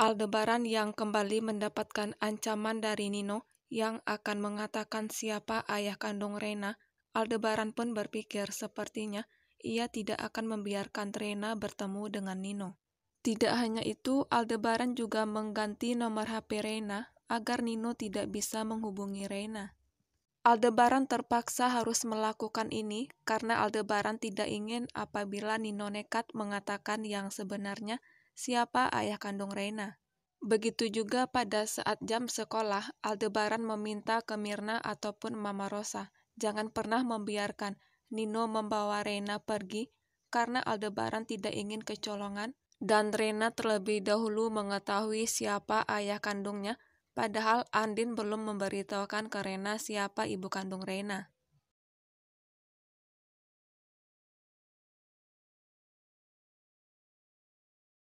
Aldebaran yang kembali mendapatkan ancaman dari Nino yang akan mengatakan siapa ayah kandung Rena, Aldebaran pun berpikir sepertinya ia tidak akan membiarkan Rena bertemu dengan Nino. Tidak hanya itu, Aldebaran juga mengganti nomor HP Rena agar Nino tidak bisa menghubungi Rena. Aldebaran terpaksa harus melakukan ini karena Aldebaran tidak ingin apabila Nino nekat mengatakan yang sebenarnya siapa ayah kandung Reina. Begitu juga pada saat jam sekolah, Aldebaran meminta ke Mirna ataupun Mama Rosa, jangan pernah membiarkan Nino membawa Reina pergi karena Aldebaran tidak ingin kecolongan dan Reina terlebih dahulu mengetahui siapa ayah kandungnya, padahal Andin belum memberitahukan ke Reina siapa ibu kandung Reina.